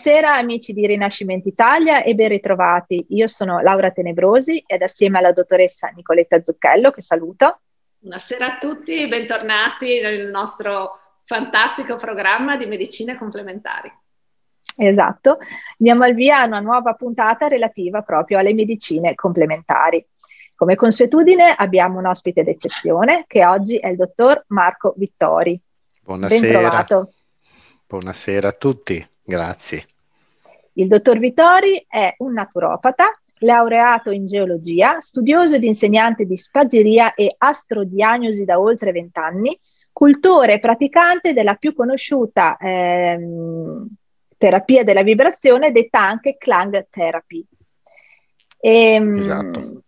Buonasera amici di Rinascimento Italia e ben ritrovati. Io sono Laura Tenebrosi ed assieme alla dottoressa Nicoletta Zucchello che saluto. Buonasera a tutti, bentornati nel nostro fantastico programma di medicine complementari. Esatto, andiamo al via a una nuova puntata relativa proprio alle medicine complementari. Come consuetudine abbiamo un ospite d'eccezione che oggi è il dottor Marco Vittori. Buonasera. Bentrovato. Buonasera a tutti. Grazie. Il dottor Vittori è un naturopata, laureato in geologia, studioso ed insegnante di spagheria e astrodiagnosi da oltre vent'anni, cultore e praticante della più conosciuta ehm, terapia della vibrazione, detta anche Klang Therapy. E, ehm, esatto.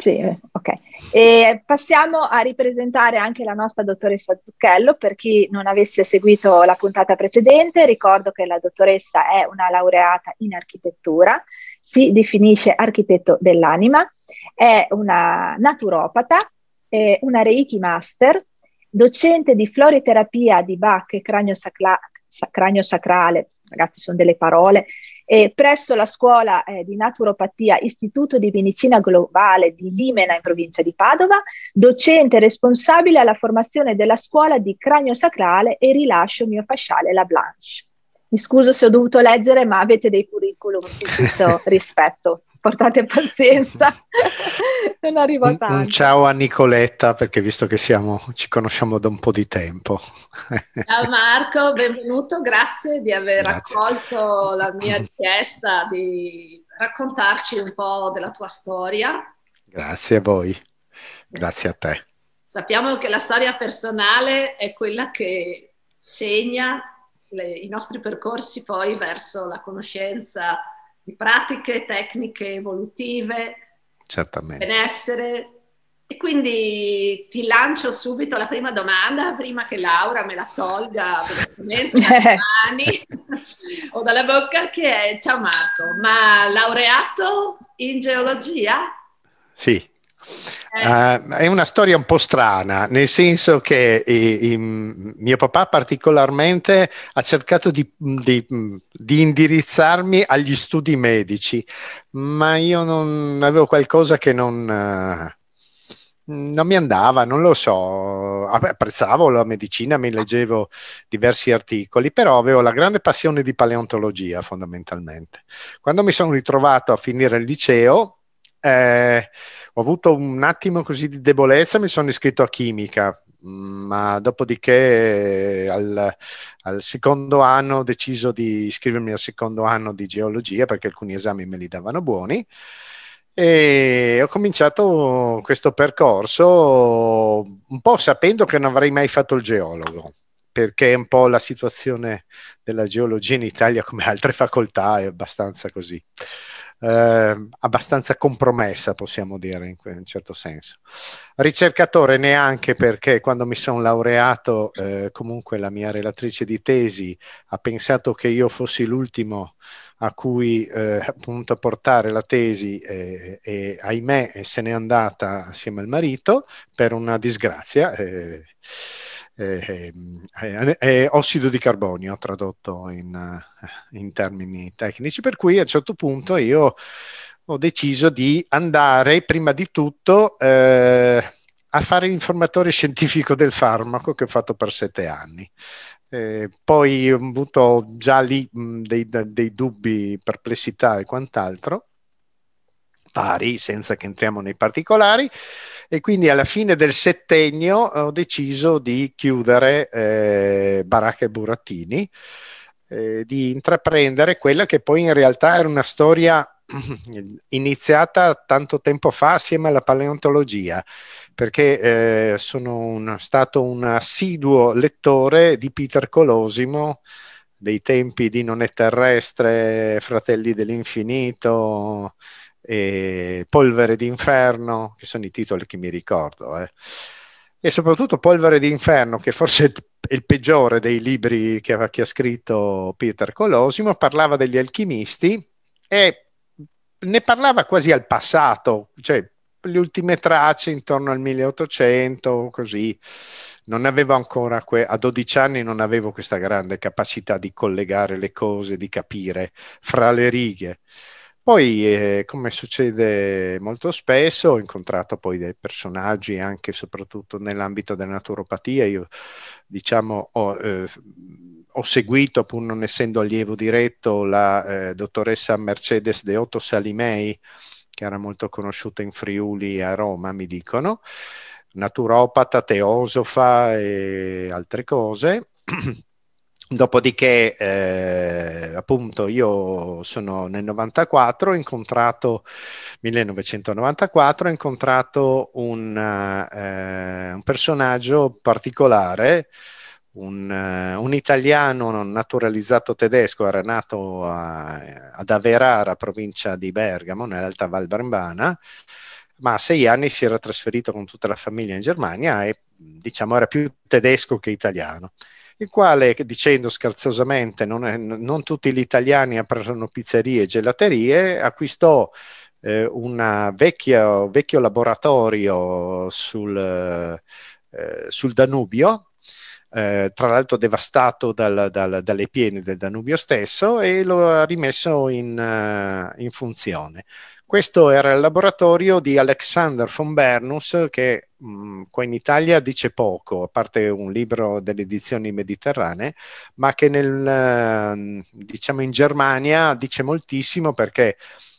Sì, eh, ok. E passiamo a ripresentare anche la nostra dottoressa Zucchello. Per chi non avesse seguito la puntata precedente, ricordo che la dottoressa è una laureata in architettura, si definisce architetto dell'anima, è una naturopata, è una Reiki Master, docente di floriterapia di Bach e cranio, sacra- cranio sacrale, ragazzi sono delle parole, eh, presso la scuola eh, di naturopatia Istituto di Medicina Globale di Limena in provincia di Padova, docente responsabile alla formazione della scuola di cranio sacrale e rilascio miofasciale La Blanche. Mi scuso se ho dovuto leggere, ma avete dei curriculum di tutto rispetto portate pazienza, non arrivo a tanto. Un, un ciao a Nicoletta, perché visto che siamo, ci conosciamo da un po' di tempo. ciao Marco, benvenuto, grazie di aver grazie. accolto la mia richiesta di raccontarci un po' della tua storia. Grazie a voi, grazie a te. Sappiamo che la storia personale è quella che segna le, i nostri percorsi poi verso la conoscenza di pratiche, tecniche evolutive, Certamente. benessere. E quindi ti lancio subito la prima domanda, prima che Laura me la tolga velocemente dalle mani o dalla bocca, che è, ciao Marco, ma laureato in geologia? Sì. Uh, è una storia un po' strana, nel senso che i, eh, i, mio papà particolarmente ha cercato di, di, di, indirizzarmi agli studi medici, ma io non avevo qualcosa che non... Uh, non mi andava, non lo so, apprezzavo la medicina, mi leggevo diversi articoli, però avevo la grande passione di paleontologia fondamentalmente. Quando mi sono ritrovato a finire il liceo, eh, ho avuto un attimo così di debolezza, mi sono iscritto a chimica, mm, ma dopodiché eh, al, al, secondo anno ho deciso di iscrivermi al secondo anno di geologia perché alcuni esami me li davano buoni e ho cominciato questo percorso un po' sapendo che non avrei mai fatto il geologo perché un po' la situazione della geologia in Italia come altre facoltà è abbastanza così eh, abbastanza compromessa, possiamo dire, in un certo senso. Ricercatore neanche perché quando mi sono laureato, eh, comunque la mia relatrice di tesi ha pensato che io fossi l'ultimo a cui eh, appunto portare la tesi e, e ahimè se n'è andata assieme al marito per una disgrazia. Eh, eh, eh, eh, ossido di carbonio tradotto in, eh, in, termini tecnici, per cui a un certo punto io ho deciso di andare prima di tutto eh, a fare l'informatore scientifico del farmaco che ho fatto per sette anni. Eh, poi ho avuto già lì mh, dei, dei dubbi, perplessità e quant'altro vari, senza che entriamo nei particolari. E quindi alla fine del settennio eh, ho deciso di chiudere eh, Baracca e Burattini, eh, di intraprendere quella che poi in realtà era una storia iniziata tanto tempo fa assieme alla paleontologia, perché eh, sono un, stato un assiduo lettore di Peter Colosimo dei tempi di Non è terrestre, Fratelli dell'infinito, e Polvere d'inferno, che sono i titoli che mi ricordo, eh. e soprattutto Polvere d'inferno, che forse è il peggiore dei libri che, che ha scritto Peter Colosimo, parlava degli alchimisti e ne parlava quasi al passato, cioè le ultime tracce intorno al 1800, così. Non avevo ancora, que- a 12 anni non avevo questa grande capacità di collegare le cose, di capire fra le righe. Poi, eh, come succede molto spesso, ho incontrato poi dei personaggi anche e soprattutto nell'ambito della naturopatia. Io, diciamo, ho, eh, ho seguito, pur non essendo allievo diretto, la eh, dottoressa Mercedes De Otto Salimei, che era molto conosciuta in Friuli a Roma, mi dicono, naturopata, teosofa e altre cose. Dopodiché, eh, appunto, io sono nel 94, ho incontrato, 1994, ho incontrato un, eh, un personaggio particolare, un, eh, un, italiano naturalizzato tedesco, era nato a, ad Averara, provincia di Bergamo, nell'Alta Val Brembana, ma a sei anni si era trasferito con tutta la famiglia in Germania e, diciamo, era più tedesco che italiano il quale, dicendo scherzosamente, non, è, non tutti gli italiani aprono pizzerie e gelaterie, acquistò eh, un vecchio, laboratorio sul, eh, sul Danubio, eh, tra l'altro devastato dal, dal, dalle piene del Danubio stesso, e lo ha rimesso in, eh, in funzione. Questo era il laboratorio di Alexander von Bernus, che mh, mm, qua in Italia dice poco, a parte un libro delle edizioni mediterranee, ma che nel, mm, diciamo in Germania dice moltissimo perché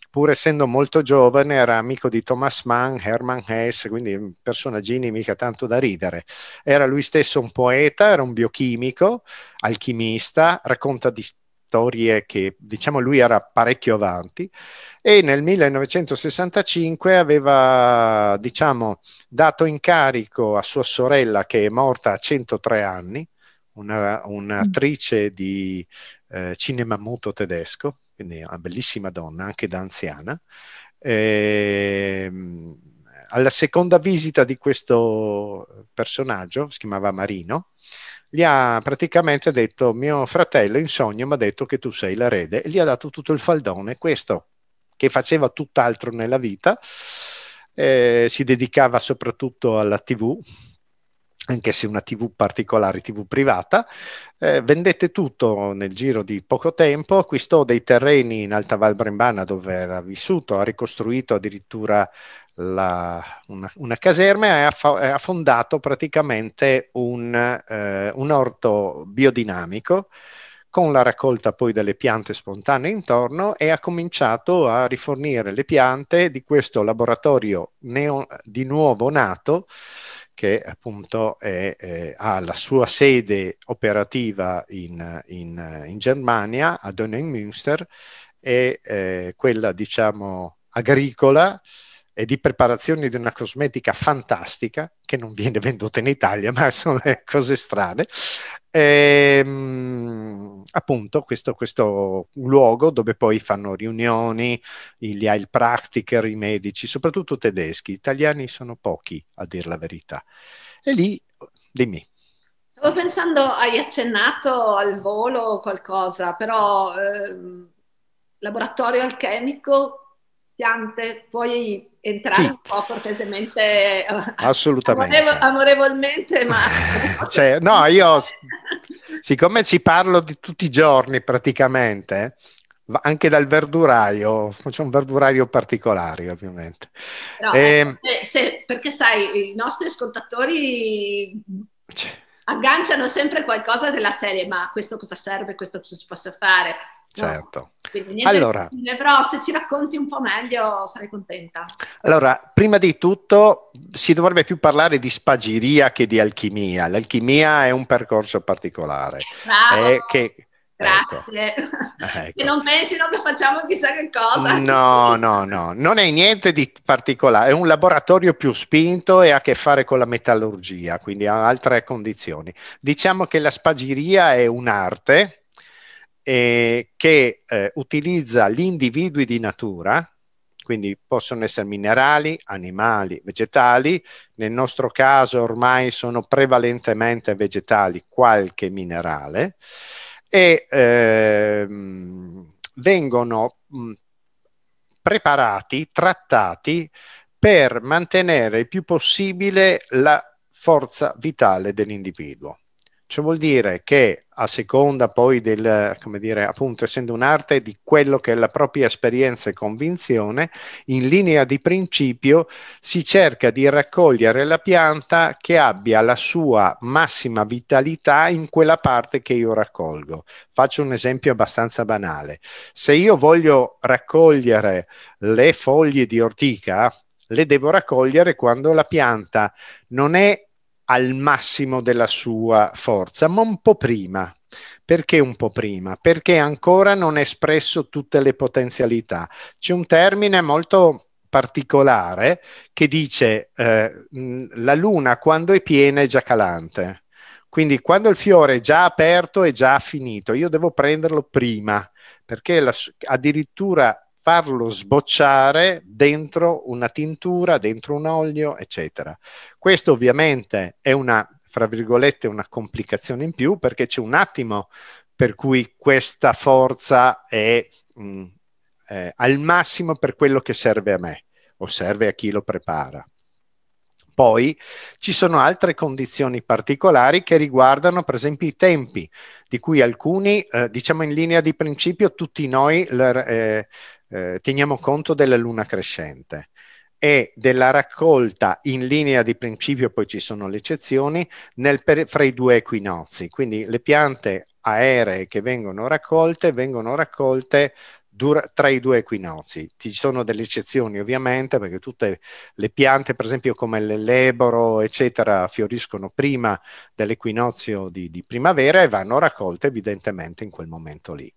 pur essendo molto giovane, era amico di Thomas Mann, Hermann Hesse, quindi personaggini mica tanto da ridere. Era lui stesso un poeta, era un biochimico, alchimista, racconta di vittorie che diciamo lui era parecchio avanti e nel 1965 aveva diciamo dato incarico a sua sorella che è morta a 103 anni, una, un'attrice mm. di eh, cinema muto tedesco, quindi una bellissima donna anche da anziana. E, ehm, alla seconda visita di questo personaggio, si chiamava Marino, gli ha praticamente detto mio fratello in sogno mi ha detto che tu sei l'erede e gli ha dato tutto il faldone, questo che faceva tutt'altro nella vita, eh, si dedicava soprattutto alla tv, anche se una tv particolare, tv privata, eh, vendette tutto nel giro di poco tempo, acquistò dei terreni in Alta Val Brembana dove era vissuto, ha ricostruito addirittura la, una, una, caserma e ha, fa, ha fondato praticamente un, eh, un, orto biodinamico con la raccolta poi delle piante spontanee intorno e ha cominciato a rifornire le piante di questo laboratorio neo, di nuovo nato che appunto è, eh, ha la sua sede operativa in, in, in Germania, a Donau-Münster, e eh, quella diciamo agricola e di preparazione di una cosmetica fantastica che non viene venduta in Italia, ma sono cose strane. E, ehm, appunto, questo, questo luogo dove poi fanno riunioni, gli il practiker, i medici, soprattutto tedeschi, italiani sono pochi a dire la verità. E lì, dimmi. Stavo pensando, hai accennato al volo qualcosa, però eh, laboratorio alchemico piante, puoi entrare sì. un po' cortesemente, eh, assolutamente, amore, amorevolmente, ma... cioè, no, io, siccome ci parlo di tutti i giorni praticamente, anche dal verduraio, c'è un verduraio particolare ovviamente. Però, e... Ecco, ehm, se, se, perché sai, i nostri ascoltatori cioè agganciano sempre qualcosa della serie, ma questo cosa serve, questo cosa si possa fare, certo. No. allora, però se ci racconti un po' meglio sarei contenta. Allora, prima di tutto si dovrebbe più parlare di spagiria che di alchimia. L'alchimia è un percorso particolare. Eh, bravo. Eh, che, ecco. Grazie. Ecco. Ecco. Che non pensino che facciamo chissà che cosa. No, no, no, non è niente di particolare, è un laboratorio più spinto e ha a che fare con la metallurgia, quindi ha altre condizioni. Diciamo che la spagiria è un'arte, eh, che eh, utilizza gli individui di natura, quindi possono essere minerali, animali, vegetali, nel nostro caso ormai sono prevalentemente vegetali, qualche minerale, e ehm, vengono mh, preparati, trattati per mantenere il più possibile la forza vitale dell'individuo. Ciò vuol dire che a seconda poi del, come dire, appunto essendo un'arte di quello che è la propria esperienza e convinzione, in linea di principio si cerca di raccogliere la pianta che abbia la sua massima vitalità in quella parte che io raccolgo. Faccio un esempio abbastanza banale. Se io voglio raccogliere le foglie di ortica, le devo raccogliere quando la pianta non è al massimo della sua forza, ma un po' prima. Perché un po' prima? Perché ancora non è espresso tutte le potenzialità. C'è un termine molto particolare che dice eh, la luna quando è piena è già calante. Quindi quando il fiore è già aperto è già finito, io devo prenderlo prima, perché la, addirittura farlo sbocciare dentro una tintura, dentro un olio, eccetera. Questo ovviamente è una, fra virgolette, una complicazione in più perché c'è un attimo per cui questa forza è, mh, mm, è al massimo per quello che serve a me o serve a chi lo prepara. Poi ci sono altre condizioni particolari che riguardano per esempio i tempi, di cui alcuni, eh, diciamo in linea di principio, tutti noi eh, eh, teniamo conto della luna crescente e della raccolta in linea di principio, poi ci sono le eccezioni, nel, fra i due equinozi. Quindi le piante aeree che vengono raccolte vengono raccolte tra i due equinozi. Ci sono delle eccezioni ovviamente perché tutte le piante, per esempio come l'eleboro, eccetera, fioriscono prima dell'equinozio di, di primavera e vanno raccolte evidentemente in quel momento lì.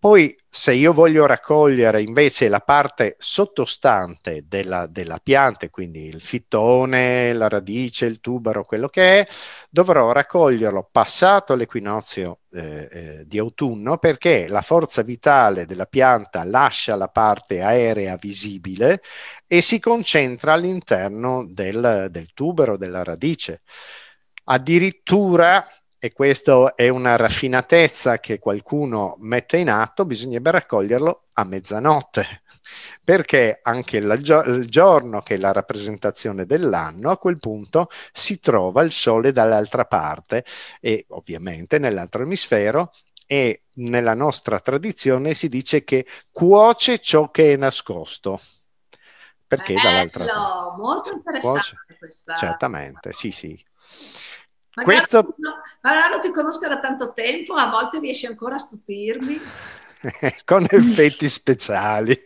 Poi se io voglio raccogliere invece la parte sottostante della, della pianta, quindi il fittone, la radice, il tubero, quello che è, dovrò raccoglierlo passato l'equinozio eh, eh, di autunno perché la forza vitale della pianta lascia la parte aerea visibile e si concentra all'interno del, del tubero, della radice. Addirittura e questa è una raffinatezza che qualcuno mette in atto, bisognerebbe raccoglierlo a mezzanotte, perché anche la, il giorno che è la rappresentazione dell'anno, a quel punto si trova il sole dall'altra parte e ovviamente nell'altro emisfero e nella nostra tradizione si dice che cuoce ciò che è nascosto. Perché Bello, dall'altra parte? Molto interessante cuoce. questa. Certamente, sì, sì. Magari, Questo... no, magari ti conosco da tanto tempo, a volte riesci ancora a stupirmi. con effetti speciali.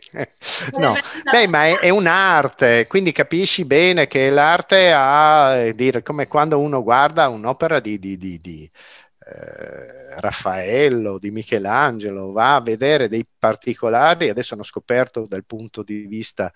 no. Eh, Beh, ma è, è, un'arte, quindi capisci bene che l'arte ha, eh, dire, come quando uno guarda un'opera di, di, di, di eh, Raffaello, di Michelangelo, va a vedere dei particolari, adesso hanno scoperto dal punto di vista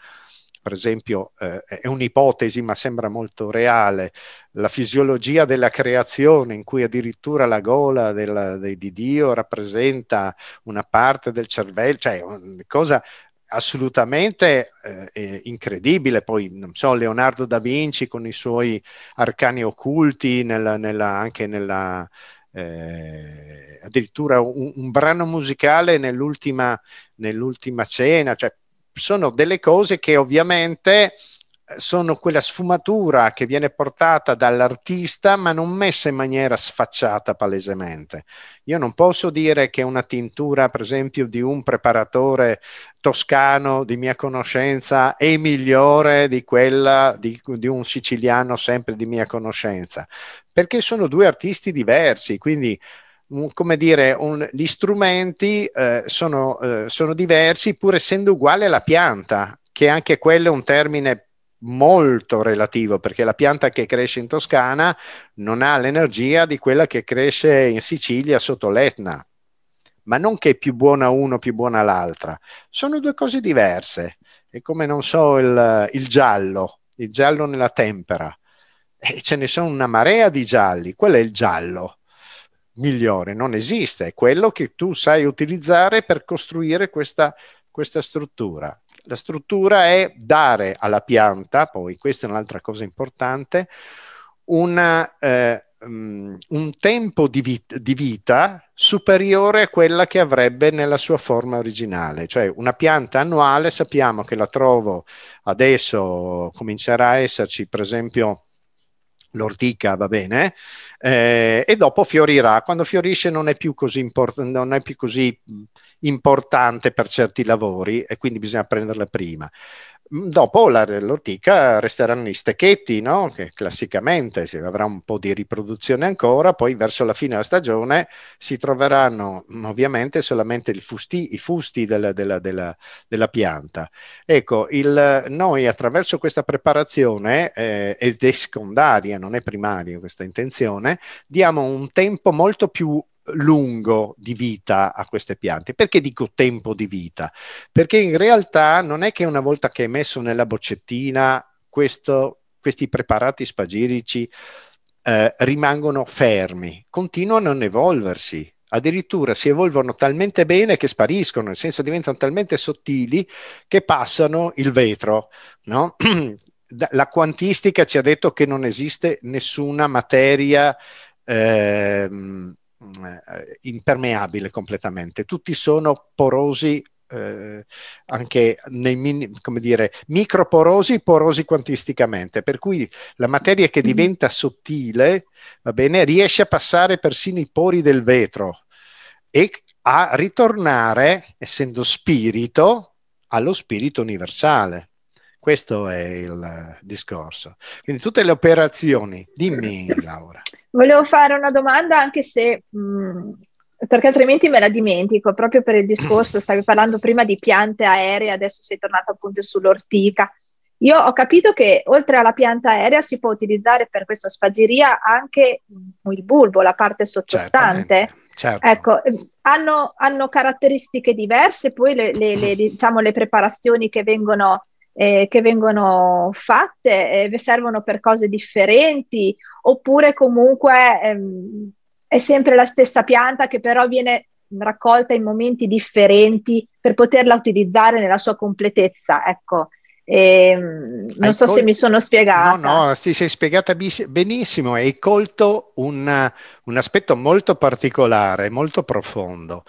per esempio, eh, è un'ipotesi ma sembra molto reale, la fisiologia della creazione in cui addirittura la gola della, de, di Dio rappresenta una parte del cervello, cioè una cosa assolutamente eh, eh, incredibile. Poi, non so, Leonardo da Vinci con i suoi arcani occulti, nella, nella, anche nella... Eh, addirittura un, un, brano musicale nell'ultima, nell'ultima cena, cioè sono delle cose che ovviamente eh, sono quella sfumatura che viene portata dall'artista ma non messa in maniera sfacciata palesemente. Io non posso dire che una tintura, per esempio, di un preparatore toscano di mia conoscenza è migliore di quella di, di un siciliano sempre di mia conoscenza, perché sono due artisti diversi, quindi come dire, un, gli strumenti eh, sono, eh, sono, diversi pur essendo uguale alla pianta, che anche quello è un termine molto relativo perché la pianta che cresce in Toscana non ha l'energia di quella che cresce in Sicilia sotto l'Etna, ma non che è più buona uno, più buona l'altra, sono due cose diverse, è come non so il, il giallo, il giallo nella tempera, e ce ne sono una marea di gialli, quello è il giallo migliore, non esiste, è quello che tu sai utilizzare per costruire questa, questa struttura. La struttura è dare alla pianta, poi questa è un'altra cosa importante, una, eh, mm, un tempo di, vit- di vita superiore a quella che avrebbe nella sua forma originale, cioè una pianta annuale sappiamo che la trovo adesso comincerà a esserci per esempio l'ortica va bene, eh, e dopo fiorirà. Quando fiorisce non è, import- non è, più così importante per certi lavori e quindi bisogna prenderla prima. Mm, dopo l'ortica resteranno i stecchetti, no? che classicamente si avrà un po' di riproduzione ancora, poi verso la fine della stagione si troveranno mm, ovviamente solamente fusti, i fusti della, della, della, della pianta. Ecco, il, noi attraverso questa preparazione, eh, ed è secondaria, non è primaria questa intenzione, diamo un tempo molto più lungo di vita a queste piante. Perché dico tempo di vita? Perché in realtà non è che una volta che è messo nella boccettina questo, questi preparati spagirici eh, rimangono fermi, continuano a evolversi, addirittura si evolvono talmente bene che spariscono, nel senso diventano talmente sottili che passano il vetro. No? La quantistica ci ha detto che non esiste nessuna materia ehm, eh, impermeabile completamente, tutti sono porosi eh, anche nei mini, come dire, microporosi, porosi quantisticamente, per cui la materia che mhm. diventa sottile, va bene, riesce a passare persino i pori del vetro e a ritornare, essendo spirito, allo spirito universale. Questo è il discorso. Quindi tutte le operazioni. Dimmi Laura. Volevo fare una domanda anche se mh, mm, perché altrimenti me la dimentico, proprio per il discorso, stavi parlando prima di piante aeree, adesso sei tornato appunto sull'ortica. Io ho capito che oltre alla pianta aerea si può utilizzare per questa sfagiria anche mm, il bulbo, la parte sottostante. Certo. Ecco, mm, hanno, hanno, caratteristiche diverse poi le, le, le, diciamo, le preparazioni che vengono eh, che vengono fatte eh, servono per cose differenti oppure comunque ehm, è sempre la stessa pianta che però viene raccolta in momenti differenti per poterla utilizzare nella sua completezza. Ecco. E, ehm, non so colto, se mi sono spiegata. No, no, ti sei spiegata benissimo. Hai colto un, un aspetto molto particolare, molto profondo.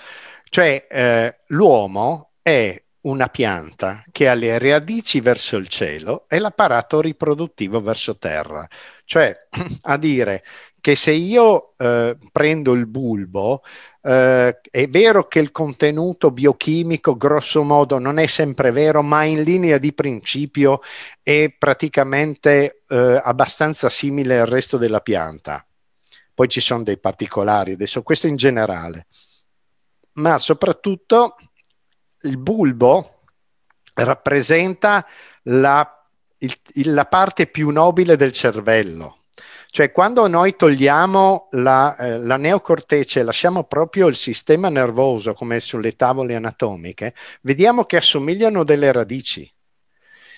Cioè, eh, l'uomo è una pianta che ha le radici verso il cielo e l'apparato riproduttivo verso terra. Cioè, a dire che se io eh, prendo il bulbo, eh, è vero che il contenuto biochimico, grosso modo, non è sempre vero, ma in linea di principio è praticamente eh, abbastanza simile al resto della pianta. Poi ci sono dei particolari, adesso questo in generale. Ma soprattutto il bulbo rappresenta la, il, la parte più nobile del cervello. Cioè, quando noi togliamo la, eh, la neocorteccia e lasciamo proprio il sistema nervoso, come sulle tavole anatomiche, vediamo che assomigliano delle radici.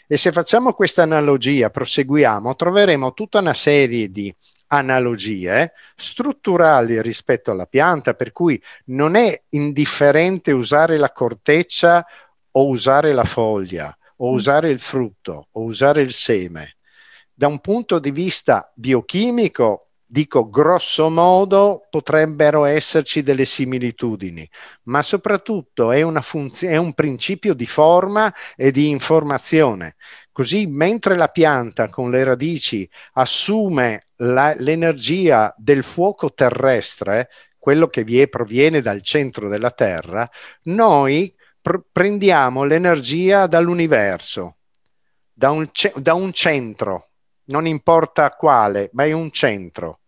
E se facciamo questa analogia, proseguiamo, troveremo tutta una serie di analogie strutturali rispetto alla pianta, per cui non è indifferente usare la corteccia o usare la foglia o mm. usare il frutto o usare il seme. Da un punto di vista biochimico dico grosso modo potrebbero esserci delle similitudini, ma soprattutto è, è, un principio di forma e di informazione. Così mentre la pianta con le radici assume l'energia del fuoco terrestre, quello che vi è, proviene dal centro della Terra, noi pr prendiamo l'energia dall'universo, da, da un centro non importa quale, ma è un centro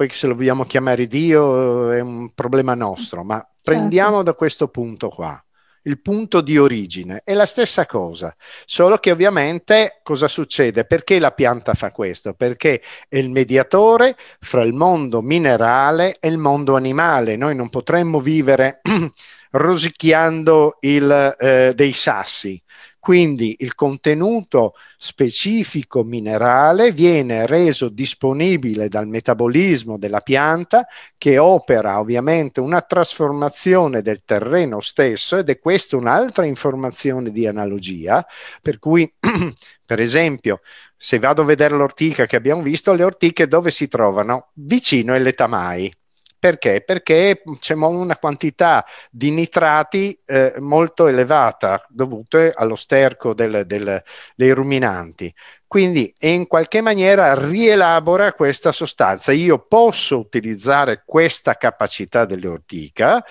poi se lo vogliamo chiamare Dio eh, è un problema nostro, ma certo. prendiamo da questo punto qua, il punto di origine, è la stessa cosa, solo che ovviamente cosa succede? Perché la pianta fa questo? Perché è il mediatore fra il mondo minerale e il mondo animale, noi non potremmo vivere rosicchiando il, eh, dei sassi, quindi il contenuto specifico minerale viene reso disponibile dal metabolismo della pianta che opera ovviamente una trasformazione del terreno stesso ed è questa un'altra informazione di analogia per cui per esempio se vado a vedere l'ortica che abbiamo visto le ortiche dove si trovano? Vicino ai letamai perché? Perché c'è una quantità di nitrati eh, molto elevata dovute allo sterco del, del, dei ruminanti. Quindi in qualche maniera rielabora questa sostanza. Io posso utilizzare questa capacità dell'ortica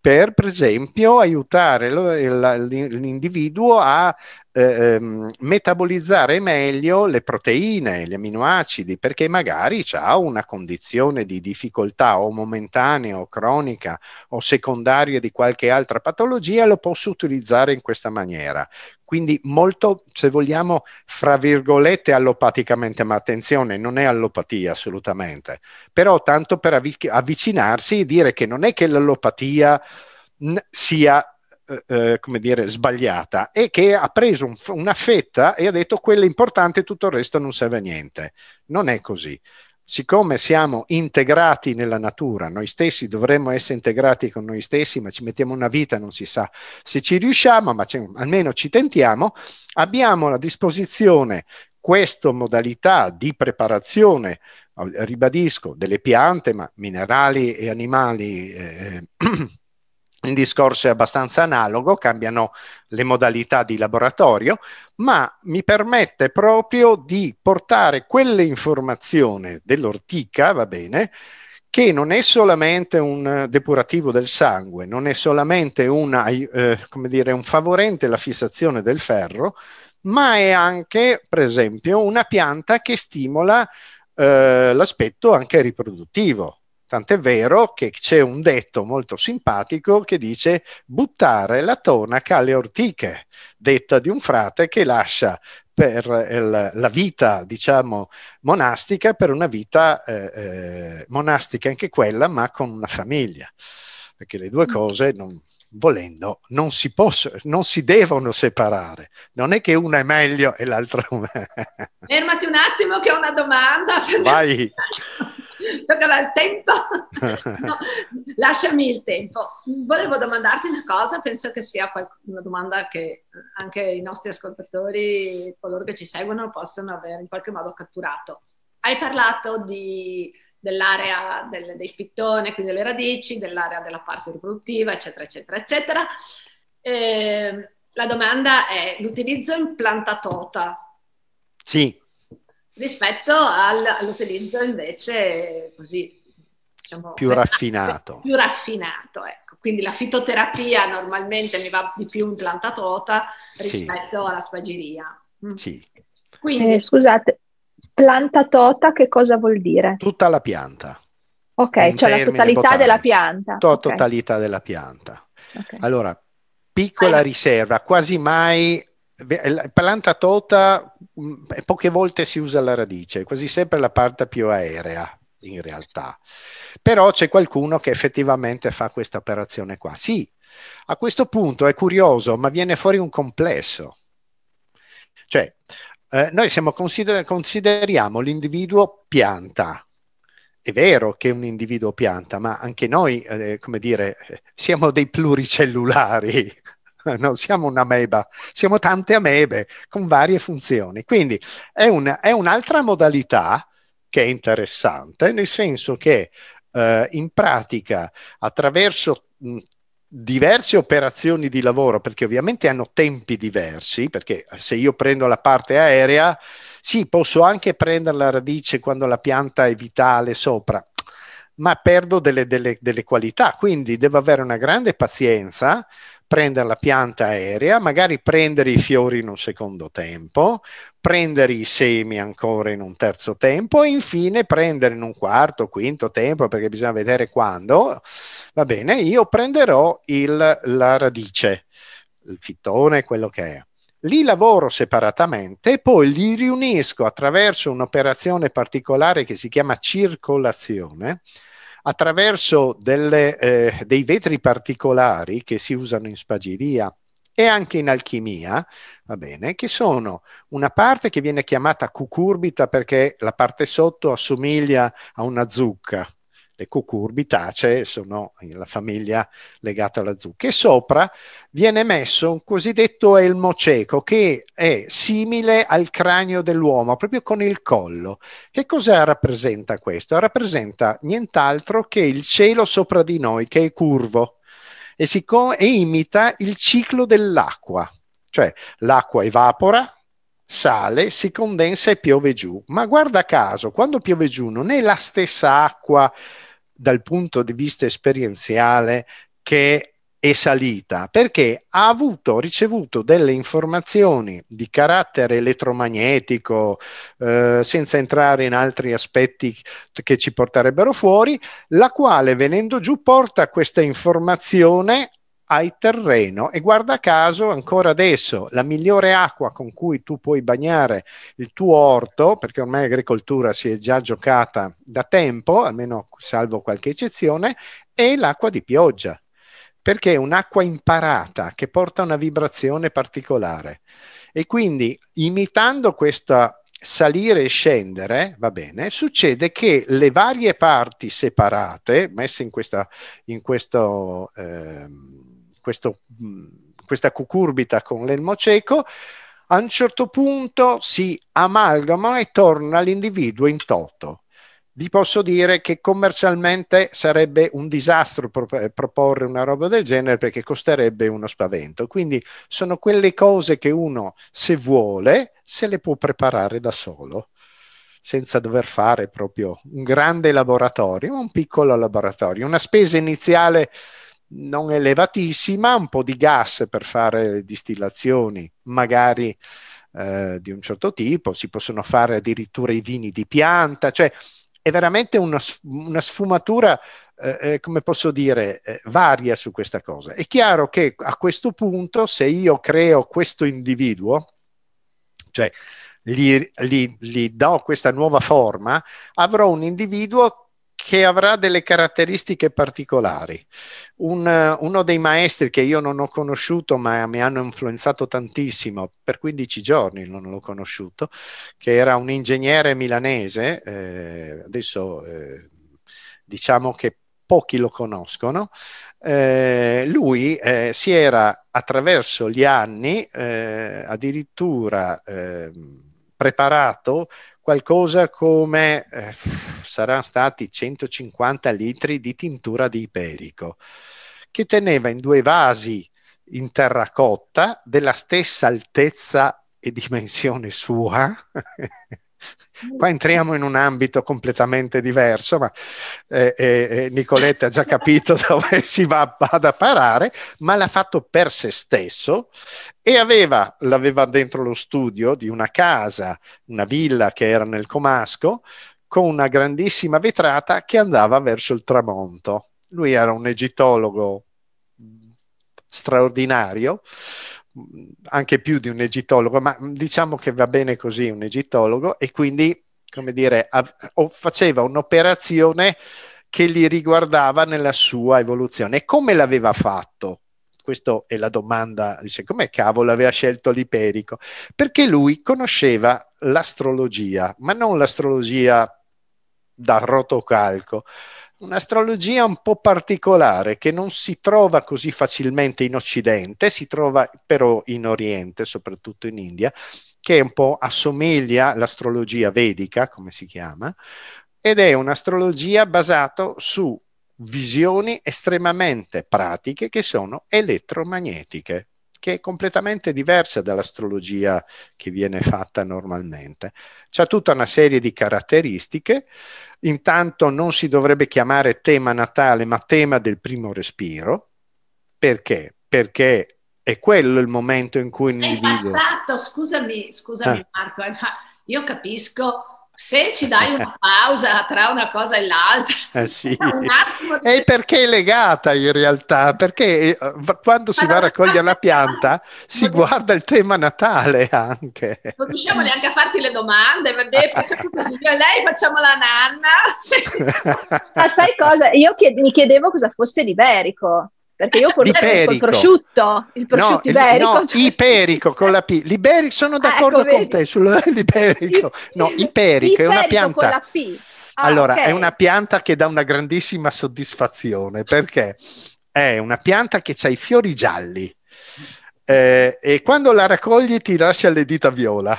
per, per esempio, aiutare l'individuo a eh, ehm, metabolizzare meglio le proteine, gli aminoacidi, perché magari ha una condizione di difficoltà o momentanea o cronica o secondaria di qualche altra patologia, lo posso utilizzare in questa maniera. Quindi molto, se vogliamo, fra virgolette allopaticamente, ma attenzione, non è allopatia assolutamente, però tanto per avvicinarsi e dire che non è che l'allopatia sia eh, eh, come dire, sbagliata e che ha preso un, una fetta e ha detto quella è importante, tutto il resto non serve a niente. Non è così. Siccome siamo integrati nella natura, noi stessi dovremmo essere integrati con noi stessi, ma ci mettiamo una vita, non si sa se ci riusciamo, ma almeno ci tentiamo, abbiamo a disposizione questa modalità di preparazione, eh, ribadisco, delle piante, ma minerali e animali. Eh, Il discorso è abbastanza analogo, cambiano le modalità di laboratorio, ma mi permette proprio di portare quell'informazione dell'ortica, va bene, che non è solamente un eh, depurativo del sangue, non è solamente una, eh, dire, un favorente la fissazione del ferro, ma è anche, per esempio, una pianta che stimola eh, l'aspetto anche riproduttivo Tant'è vero che c'è un detto molto simpatico che dice buttare la tonaca alle ortiche, detta di un frate che lascia per eh, la vita, diciamo, monastica, per una vita eh, eh, monastica anche quella, ma con una famiglia. Perché le due mm. cose, non, volendo, non si, possono, non si devono separare. Non è che una è meglio e l'altra... è... Fermati un attimo che ho una domanda. Vai! Toccava il tempo. No, lasciami il tempo. Volevo domandarti una cosa, penso che sia una domanda che eh, anche i nostri ascoltatori, coloro che ci seguono, possono aver in qualche modo catturato. Hai parlato di, dell'area del, del fittone, quindi delle radici, dell'area della parte riproduttiva, eccetera, eccetera, eccetera. Eh, la domanda è l'utilizzo in planta tota. Sì rispetto al, all'utilizzo invece così, diciamo, più raffinato. Più raffinato, ecco. Quindi la fitoterapia normalmente mi va di più in planta trota rispetto sì. alla spagiria. Mm. Sì. Quindi, eh, scusate, planta tota che cosa vuol dire? Tutta la pianta. Ok, cioè la totalità botanico. della pianta. To- okay. Totalità della pianta. Okay. Allora, piccola eh. riserva, quasi mai Planta tota mm, poche volte si usa la radice, quasi sempre la parte più aerea in realtà. Però c'è qualcuno che effettivamente fa questa operazione qua. Sì, a questo punto è curioso, ma viene fuori un complesso. Cioè, eh, noi consider- consideriamo l'individuo pianta. È vero che è un individuo pianta, ma anche noi, eh, come dire, eh, siamo dei pluricellulari. non siamo un'ameba, siamo tante amebe con varie funzioni. Quindi è, un, è un'altra modalità che è interessante, nel senso che eh, in pratica attraverso mh, diverse operazioni di lavoro, perché ovviamente hanno tempi diversi, perché se io prendo la parte aerea, sì, posso anche prendere la radice quando la pianta è vitale sopra, ma perdo delle, delle, delle qualità, quindi devo avere una grande pazienza prendere la pianta aerea, magari prendere i fiori in un secondo tempo, prendere i semi ancora in un terzo tempo e infine prendere in un quarto, quinto tempo, perché bisogna vedere quando, va bene, io prenderò il, la radice, il fittone, quello che è li lavoro separatamente e poi li riunisco attraverso un'operazione particolare che si chiama circolazione, attraverso delle, eh, dei vetri particolari che si usano in spagiria e anche in alchimia, va bene, che sono una parte che viene chiamata cucurbita perché la parte sotto assomiglia a una zucca, le cucurbitacee sono la famiglia legata alla zucca. E sopra viene messo un cosiddetto elmo cieco che è simile al cranio dell'uomo, proprio con il collo. Che cosa rappresenta questo? Rappresenta nient'altro che il cielo sopra di noi, che è curvo e, si e imita il ciclo dell'acqua. Cioè l'acqua evapora, sale, si condensa e piove giù. Ma guarda caso, quando piove giù non è la stessa acqua dal punto di vista esperienziale che è salita perché ha avuto, ricevuto delle informazioni di carattere elettromagnetico, eh, senza entrare in altri aspetti che ci porterebbero fuori, la quale venendo giù porta questa informazione hai terreno e guarda caso ancora adesso la migliore acqua con cui tu puoi bagnare il tuo orto, perché ormai l'agricoltura si è già giocata da tempo, almeno salvo qualche eccezione, è l'acqua di pioggia, perché è un'acqua imparata che porta una vibrazione particolare. E quindi imitando questa salire e scendere, va bene, succede che le varie parti separate, messe in, questa, in questo... Ehm, questo, mm, questa cucurbita con l'elmo cieco, a un certo punto si amalgama e torna l'individuo in toto. Vi posso dire che commercialmente sarebbe un disastro pro- eh, proporre una roba del genere perché costerebbe uno spavento. Quindi sono quelle cose che uno, se vuole, se le può preparare da solo senza dover fare proprio un grande laboratorio, un piccolo laboratorio, una spesa iniziale non elevatissima, un po' di gas per fare distillazioni, magari eh, di un certo tipo, si possono fare addirittura i vini di pianta, cioè è veramente una, una sfumatura, eh, eh, come posso dire, eh, varia su questa cosa. È chiaro che a questo punto, se io creo questo individuo, cioè gli, gli, gli do questa nuova forma, avrò un individuo che avrà delle caratteristiche particolari. Un, eh, uno dei maestri che io non ho conosciuto ma mi hanno influenzato tantissimo, per 15 giorni non l'ho conosciuto, che era un ingegnere milanese, eh, adesso eh, diciamo che pochi lo conoscono, eh, lui eh, si era attraverso gli anni eh, addirittura ehm, preparato qualcosa come eh, saranno stati 150 litri di tintura di iperico che teneva in due vasi in terracotta della stessa altezza e dimensione sua Qua entriamo in un ambito completamente diverso, ma eh, eh, eh Nicoletta ha già capito dove si va ad a parare, ma l'ha fatto per se stesso e aveva, l'aveva dentro lo studio di una casa, una villa che era nel Comasco, con una grandissima vetrata che andava verso il tramonto. Lui era un egittologo mm, straordinario, anche più di un egittologo, ma diciamo che va bene così un egittologo e quindi, come dire, av- faceva un'operazione che li riguardava nella sua evoluzione. E come l'aveva fatto? Questa è la domanda, dice, come cavolo aveva scelto l'Iperico? Perché lui conosceva l'astrologia, ma non l'astrologia da rotocalco, un'astrologia un po' particolare che non si trova così facilmente in Occidente, si trova però in Oriente, soprattutto in India, che un po' assomiglia all'astrologia vedica, come si chiama, ed è un'astrologia basata su visioni estremamente pratiche che sono elettromagnetiche che è completamente diversa dall'astrologia che viene fatta normalmente. C'è tutta una serie di caratteristiche, intanto non si dovrebbe chiamare tema natale, ma tema del primo respiro. Perché? Perché è quello il momento in cui... Sei individuo... passato, scusami, scusami ah. Marco, eh, io capisco se ci dai una pausa tra una cosa e l'altra, eh sì. un di... e perché è legata in realtà? Perché eh, quando si va a raccogliere la pianta si guarda il tema Natale anche. Non riusciamo neanche a farti le domande, vabbè, facciamo così, io lei facciamo la nanna. Ma sai cosa? Io chied- mi chiedevo cosa fosse l'iberico. Perché io porterei il prosciutto, il prosciutto no, iberico. No, cioè... iberico con la P. L'iberico, sono ah, d'accordo ah, ecco, con vedi. te sull'iberico. No, iperico è una pianta. Con la P. Ah, allora, okay. è una pianta che dà una grandissima soddisfazione perché è una pianta che ha i fiori gialli eh, e quando la raccogli ti lascia le dita viola.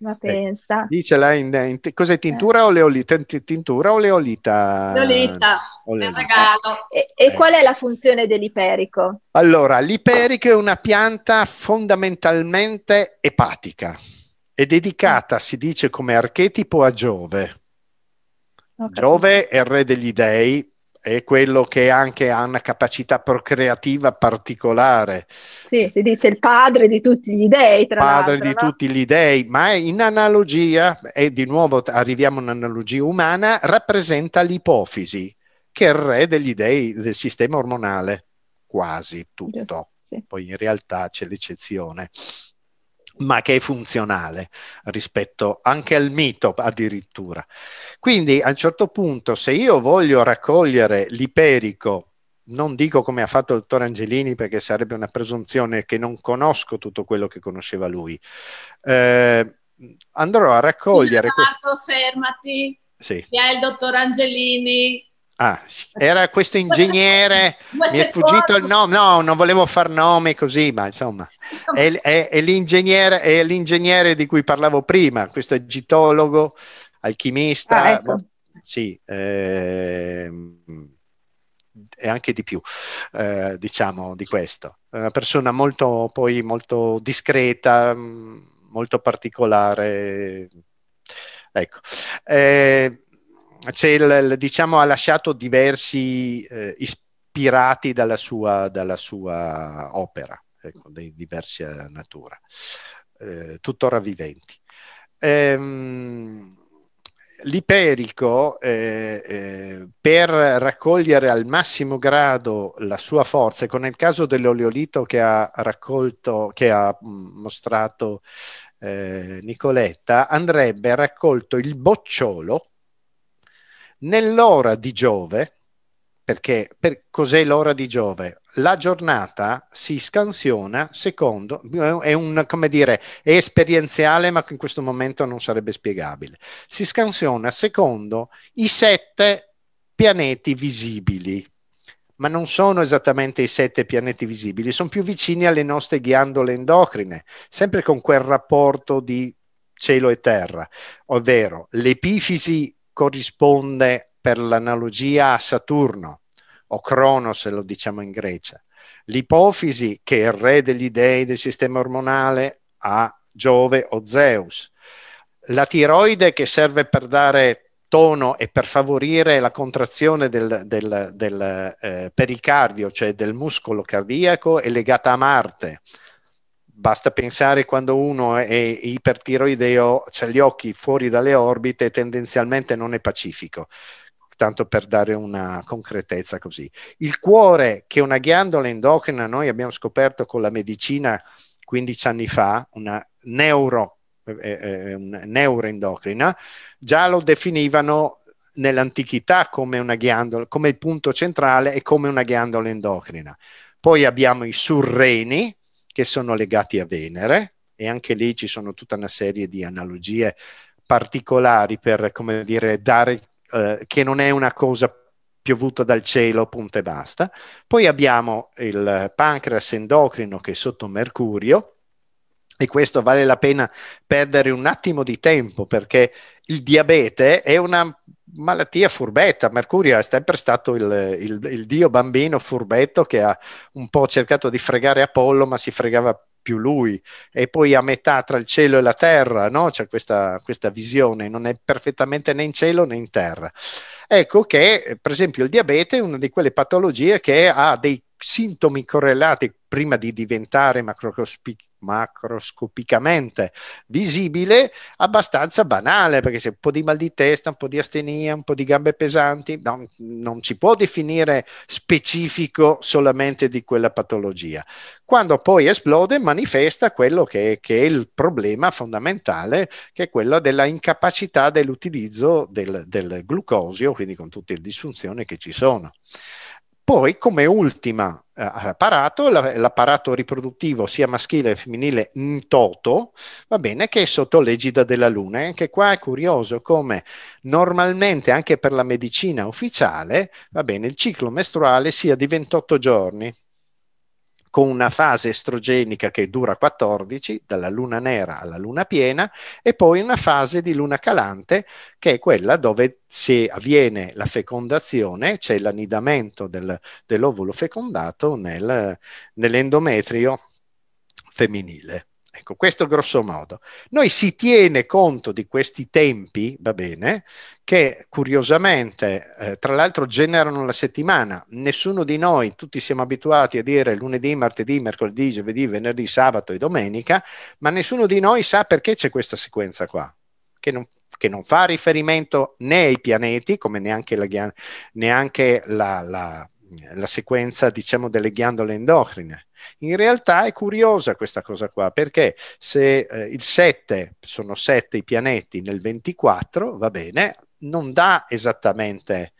Ma eh, pensa. Eh, lì ce in, in, cos'è eh. tintura eh. o leolita? Tintura o leolita? Leolita, leolita. regalo. E, e eh. qual è la funzione dell'iperico? Allora, l'iperico è una pianta fondamentalmente epatica. È dedicata, si dice come archetipo, a Giove. Okay. Giove è il re degli dei, è quello che anche ha una capacità procreativa particolare. Sì, si dice il padre di tutti gli dèi, tra Padre di no? tutti gli dèi, ma in analogia, e di nuovo arriviamo a un'analogia umana, rappresenta l'ipofisi, che è il re degli dèi del sistema ormonale, quasi tutto. Giusto, sì. Poi in realtà c'è l'eccezione ma che è funzionale rispetto anche al mito addirittura. Quindi a un certo punto se io voglio raccogliere l'iperico, non dico come ha fatto il dottor Angelini perché sarebbe una presunzione che non conosco tutto quello che conosceva lui, eh, andrò a raccogliere... Esatto, questo... fermati, sì. che è il dottor Angelini Ah, era questo ingegnere, mi è fuggito il nome, no, non volevo far nome così, ma insomma, è, è, è, l'ingegnere, è l'ingegnere di cui parlavo prima, questo egittologo, alchimista, ah, ecco. Boh, sì, eh, e anche di più, eh, diciamo, di questo. Una persona molto, poi, molto discreta, molto particolare, ecco. Eh, Cell diciamo, ha lasciato diversi eh, ispirati dalla sua, dalla sua opera, ecco, di diversa natura, eh, tuttora viventi. Ehm, L'Iperico, eh, eh, per raccogliere al massimo grado la sua forza, con ecco, il caso dell'oleolito che ha raccolto, che ha mm, mostrato eh, Nicoletta, andrebbe raccolto il bocciolo, Nell'ora di Giove, perché per, cos'è l'ora di Giove? La giornata si scansiona secondo, è un, come dire, è esperienziale, ma in questo momento non sarebbe spiegabile. Si scansiona secondo i sette pianeti visibili, ma non sono esattamente i sette pianeti visibili, sono più vicini alle nostre ghiandole endocrine, sempre con quel rapporto di cielo e terra, ovvero l'epifisi corrisponde per l'analogia a Saturno o Crono se lo diciamo in Grecia. L'ipofisi che è il re degli dei del sistema ormonale a Giove o Zeus. La tiroide che serve per dare tono e per favorire la contrazione del, del, del eh, pericardio, cioè del muscolo cardiaco, è legata a Marte Basta pensare quando uno è ipertiroideo, ha gli occhi fuori dalle orbite e tendenzialmente non è pacifico, tanto per dare una concretezza così. Il cuore, che è una ghiandola endocrina, noi abbiamo scoperto con la medicina 15 anni fa, una neuro, eh, eh, eh neuroendocrina, già lo definivano nell'antichità come una ghiandola, come il punto centrale e come una ghiandola endocrina. Poi abbiamo i surreni, che sono legati a Venere e anche lì ci sono tutta una serie di analogie particolari per, come dire, dare eh, che non è una cosa piovuta dal cielo, punto e basta. Poi abbiamo il pancreas endocrino che è sotto Mercurio, e questo vale la pena perdere un attimo di tempo perché il diabete è una malattia furbetta. Mercurio è sempre stato il, il, il, dio bambino furbetto che ha un po' cercato di fregare Apollo, ma si fregava più lui. E poi a metà tra il cielo e la terra, no? c'è questa, questa visione, non è perfettamente né in cielo né in terra. Ecco che, per esempio, il diabete è una di quelle patologie che ha dei sintomi correlati prima di diventare macroscopic macroscopicamente visibile, abbastanza banale, perché se un po' di mal di testa, un po' di astenia, un po' di gambe pesanti, non, non si può definire specifico solamente di quella patologia. Quando poi esplode manifesta quello che, che è il problema fondamentale, che è quello della incapacità dell'utilizzo del, del glucosio, quindi con tutte le disfunzioni che ci sono. Poi come ultima eh, apparato, la, l'apparato riproduttivo sia maschile che femminile in toto, va bene, che è sotto l'egida della Luna. E anche qua è curioso come normalmente anche per la medicina ufficiale, va bene, il ciclo mestruale sia di 28 giorni, con una fase estrogenica che dura 14, dalla luna nera alla luna piena, e poi una fase di luna calante, che è quella dove si avviene la fecondazione, c'è cioè l'annidamento del, dell'ovulo fecondato nel, nell'endometrio femminile. Ecco, questo grosso modo. Noi si tiene conto di questi tempi, va bene, che curiosamente, eh, tra l'altro, generano la settimana. Nessuno di noi, tutti siamo abituati a dire lunedì, martedì, mercoledì, giovedì, venerdì, sabato e domenica, ma nessuno di noi sa perché c'è questa sequenza qua, che non, che non fa riferimento né ai pianeti, come neanche la, neanche la, la, la sequenza, diciamo, delle ghiandole endocrine in realtà è curiosa questa cosa qua, perché se eh, il 7 sono 7 i pianeti nel 24, va bene, non dà esattamente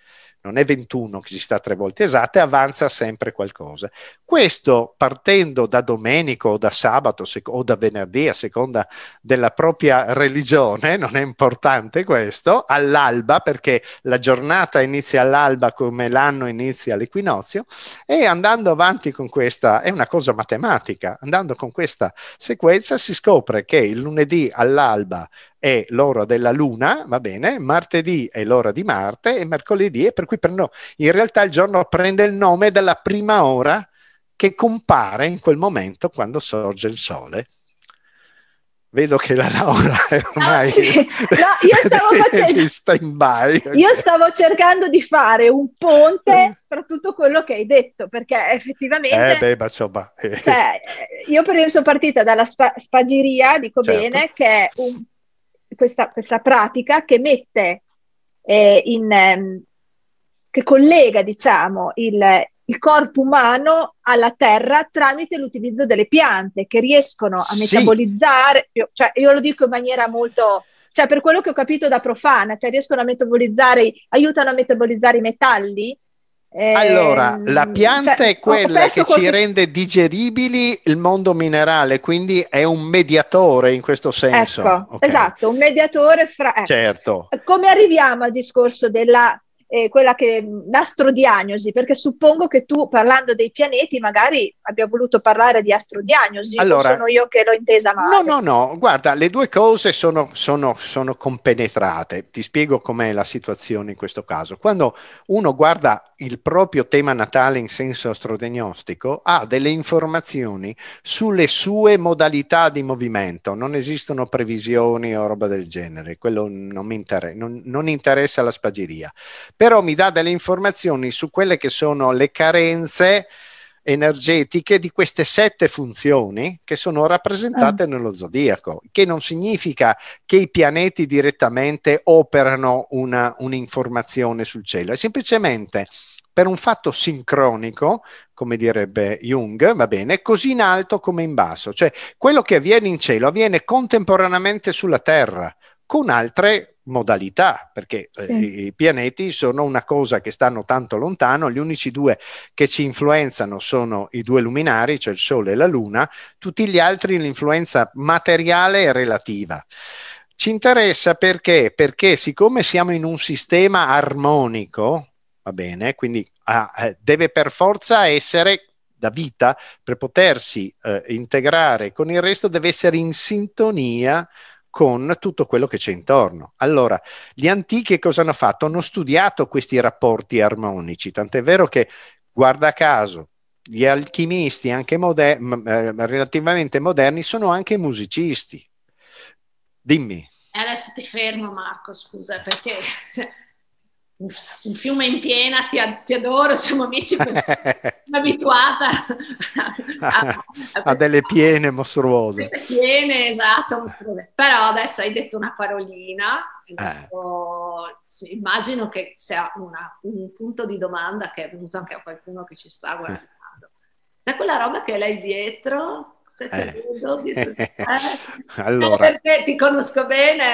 non è 21 che si sta tre volte esatte, avanza sempre qualcosa. Questo partendo da domenico o da sabato o da venerdì, a seconda della propria religione, non è importante questo, all'alba, perché la giornata inizia all'alba come l'anno inizia all'equinozio, e andando avanti con questa, è una cosa matematica, andando con questa sequenza si scopre che il lunedì all'alba è l'ora della Luna, va bene, martedì è l'ora di Marte e mercoledì è per cui prendo, in realtà il giorno prende il nome dalla prima ora che compare in quel momento quando sorge il Sole. Vedo che la Laura è ah, ormai... Ah, sì. no, io, stavo facendo... io stavo cercando di fare un ponte tra tutto quello che hai detto, perché effettivamente... Eh beh, ma insomma... Eh. Cioè, io per esempio sono partita dalla spa- spagiria, dico certo. bene, che è un questa, questa pratica che mette eh, in, ehm, che collega diciamo, il, il, corpo umano alla terra tramite l'utilizzo delle piante che riescono a sì. metabolizzare, io, cioè, io lo dico in maniera molto, cioè per quello che ho capito da profana, cioè riescono a metabolizzare, aiutano a metabolizzare i metalli eh, allora, la ehm, cioè, pianta cioè, è quella che qualche... ci rende digeribili il mondo minerale, quindi è un mediatore in questo senso. Ecco, okay. Esatto, un mediatore fra... Ecco. Certo. Come arriviamo al discorso della eh, quella che mm, l'astrodiagnosi, perché suppongo che tu parlando dei pianeti magari abbia voluto parlare di astrodiagnosi, allora, sono io che l'ho intesa male. No, no, no, guarda, le due cose sono, sono, sono compenetrate. Ti spiego com'è la situazione in questo caso. Quando uno guarda il proprio tema natale in senso astrodegnostico, ha delle informazioni sulle sue modalità di movimento. Non esistono previsioni o roba del genere, quello non, mi interessa, non, non interessa la spagheria però mi dà delle informazioni su quelle che sono le carenze energetiche di queste sette funzioni che sono rappresentate eh. nello zodiaco, che non significa che i pianeti direttamente operano una, un'informazione sul cielo, è semplicemente per un fatto sincronico, come direbbe Jung, va bene, così in alto come in basso, cioè quello che avviene in cielo avviene contemporaneamente sulla Terra, con altre modalità, perché eh, sì. eh, i pianeti sono una cosa che stanno tanto lontano, gli unici due che ci influenzano sono i due luminari, cioè il Sole e la Luna, tutti gli altri l'influenza materiale è relativa. Ci interessa perché? Perché siccome siamo in un sistema armonico, va bene, quindi ah, deve per forza essere da vita per potersi eh, integrare con il resto deve essere in sintonia con tutto quello che c'è intorno. Allora, gli antichi cosa hanno fatto? Hanno studiato questi rapporti armonici, tant'è vero che, guarda caso, gli alchimisti, anche moder- eh, relativamente moderni, sono anche musicisti. Dimmi. Eh, adesso ti fermo Marco, scusa, perché un fiume in piena, ti, ti adoro, siamo amici, sono abituata a, a, a, a delle piene mostruose. piene, esatto, mostruose. Però adesso hai detto una parolina, eh. adesso, eh. immagino che sia una, un punto di domanda che è venuto anche a qualcuno che ci sta guardando. Sai quella roba che lei dietro, eh. Eh. allora. Eh, perché ti conosco bene.